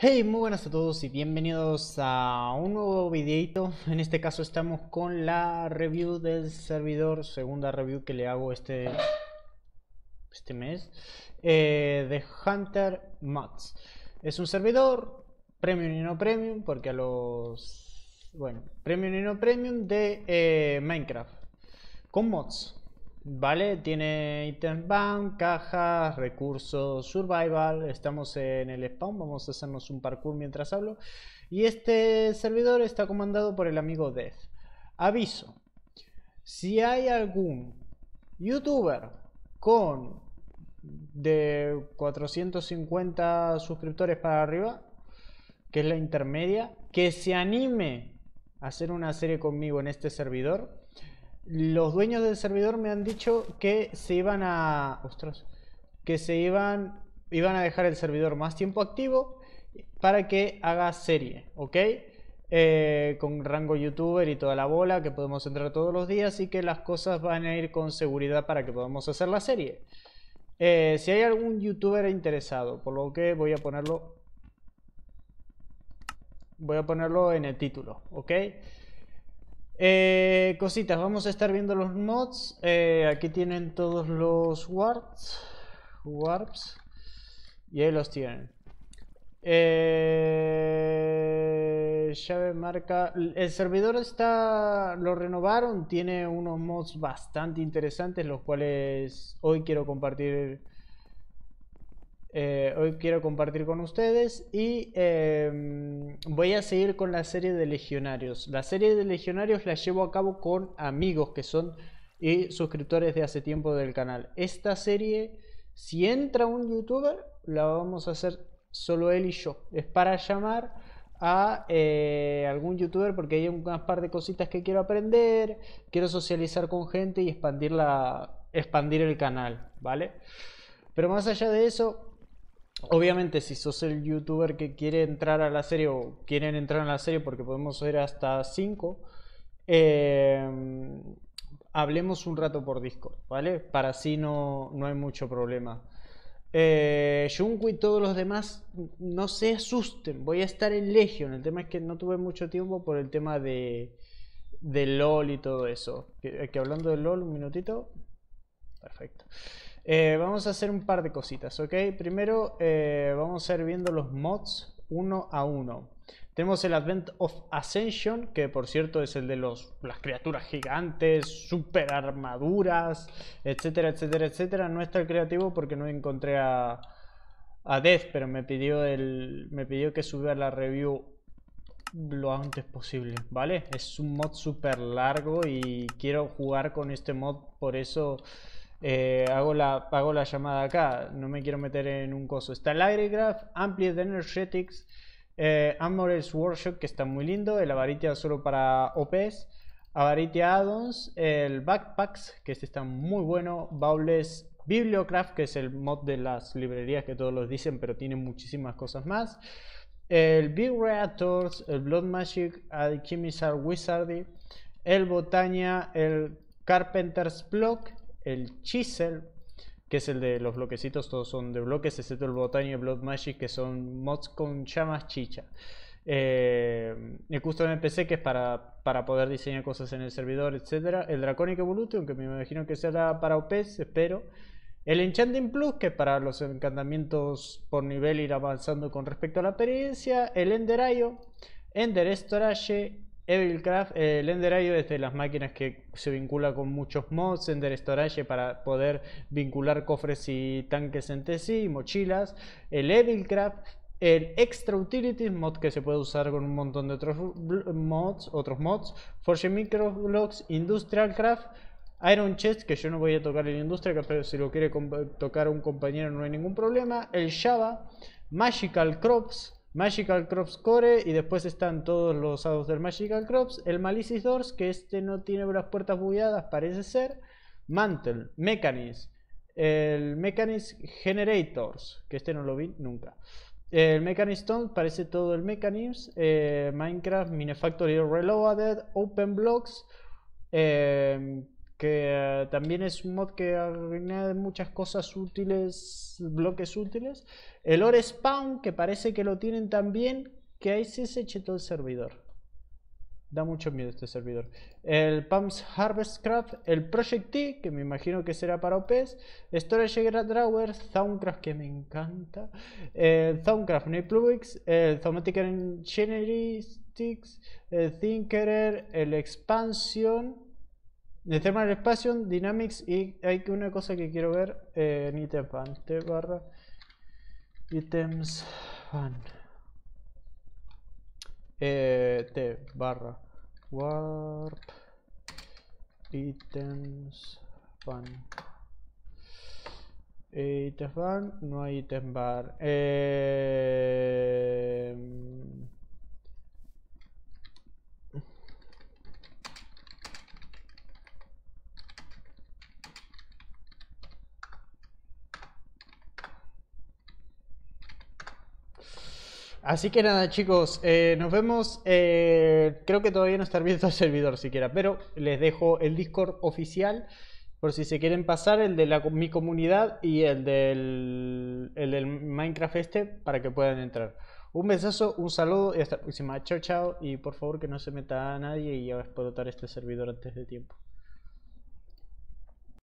Hey, muy buenas a todos y bienvenidos a un nuevo videito. En este caso estamos con la review del servidor, segunda review que le hago este, este mes, eh, de Hunter Mods. Es un servidor premium y no premium, porque a los... bueno, premium y no premium de eh, Minecraft, con mods. ¿Vale? Tiene item bank, cajas, recursos, survival. Estamos en el spawn, vamos a hacernos un parkour mientras hablo. Y este servidor está comandado por el amigo Death. Aviso, si hay algún youtuber con de 450 suscriptores para arriba, que es la intermedia, que se anime a hacer una serie conmigo en este servidor, los dueños del servidor me han dicho que se iban a... Ostras, que se iban... Iban a dejar el servidor más tiempo activo para que haga serie, ¿ok? Eh, con rango youtuber y toda la bola, que podemos entrar todos los días y que las cosas van a ir con seguridad para que podamos hacer la serie. Eh, si hay algún youtuber interesado, por lo que voy a ponerlo... Voy a ponerlo en el título, ¿ok? Eh, cositas, vamos a estar viendo los mods. Eh, aquí tienen todos los warps. Warps. Y ahí los tienen. Eh, llave marca. El servidor está. Lo renovaron. Tiene unos mods bastante interesantes. Los cuales hoy quiero compartir eh, hoy quiero compartir con ustedes y em, voy a seguir con la serie de legionarios. La serie de legionarios la llevo a cabo con amigos que son y suscriptores de hace tiempo del canal. Esta serie, si entra un youtuber, la vamos a hacer solo él y yo. Es para llamar a eh, algún youtuber porque hay unas par de cositas que quiero aprender, quiero socializar con gente y expandir, la, expandir el canal, ¿vale? Pero más allá de eso, Obviamente, si sos el youtuber que quiere entrar a la serie o quieren entrar a la serie, porque podemos ser hasta 5, em, hablemos un rato por Discord, ¿vale? Para así no, no hay mucho problema. Eh, y todos los demás, no se asusten, voy a estar en Legion. El tema es que no tuve mucho tiempo por el tema de, LOL y todo eso. Eh, que hablando de LOL, un minutito. Perfecto. Eh, vamos a hacer un par de cositas, ¿ok? Primero eh, vamos a ir viendo los mods uno a uno. Tenemos el Advent of Ascension, que por cierto es el de los, las criaturas gigantes, super armaduras, etcétera, etcétera, etcétera. No está el creativo porque no encontré a, a Death, pero me pidió, el, me pidió que subiera la review lo antes posible, ¿vale? Es un mod super largo y quiero jugar con este mod, por eso eh, hago, la, hago la llamada acá, no me quiero meter en un coso. Está el amplia Amplied Energetics, eh, Workshop, que está muy lindo, el Avaritia solo para OPs, Avaritia Addons, el Backpacks, que este está muy bueno, Baubles Bibliocraft, que es el mod de las librerías que todos los dicen, pero tiene muchísimas cosas más. El Big Reactors, el Blood Magic, Alchemist Wizardy, el Botania, el Carpenter's Block, el Chisel, que es el de los bloquecitos, todos son de bloques, excepto el Botany y Blood Magic, que son mods con llamas chicha. Eh, el Custom NPC, que es para, para, poder diseñar cosas en el servidor, etc. El Draconic Evolution, que me imagino que será para OPs, espero. El Enchanting Plus, que es para los encantamientos por nivel ir avanzando con respecto a la experiencia. El Ender io Ender Storage Evilcraft, eh, el Ender IO es de las máquinas que se vincula con muchos mods, Ender Storage para poder vincular cofres y tanques entre sí, mochilas. El Evilcraft, el Extra Utilities, mod que se puede usar con un montón de otros mods, otros mods. Forge Microblocks, Industrial Craft, Iron Chest, que yo no voy a tocar en Industrial, pero si lo quiere tocar un compañero no hay ningún problema. El Java, Magical Crops, Magical Crops Core y después están todos los ads del Magical Crops. El Malicis Doors, que este no tiene las puertas bugueadas, parece ser. Mantle, Mechanism, el Mechanism Generators, que este no lo vi nunca. El Mechanism Stone parece todo el Mechanism. Eh, Minecraft, Minefactory Reloaded, Open Blocks. Eh, que eh, también es un mod que añade muchas cosas útiles, bloques útiles. El Ore Spawn, que parece que lo tienen también, que ahí sí se todo el servidor. Da mucho miedo este servidor. El Pumps Harvestcraft, el Project T, que me imagino que será para OPs, Storage drawers Soundcraft, que me encanta, el eh, Soundcraft Neplubix, el eh, Thomatic Engineering Sticks, el Thinkerer, el Expansion, de del espacio Dynamics y hay una cosa que quiero ver eh, en item fan. barra items fan. Eh, T barra warp items fan. Item eh, fan, no hay item bar. Eh, Así que nada, chicos, eh, nos vemos. Eh, creo que todavía no está abierto el servidor siquiera, pero les dejo el Discord oficial por si se quieren pasar, el de la, mi comunidad y el del, el Minecraft este para que puedan entrar. Un besazo, un saludo y hasta la próxima. Chao, chao. Y por favor que no se meta a nadie y ya a explotar este servidor antes de tiempo.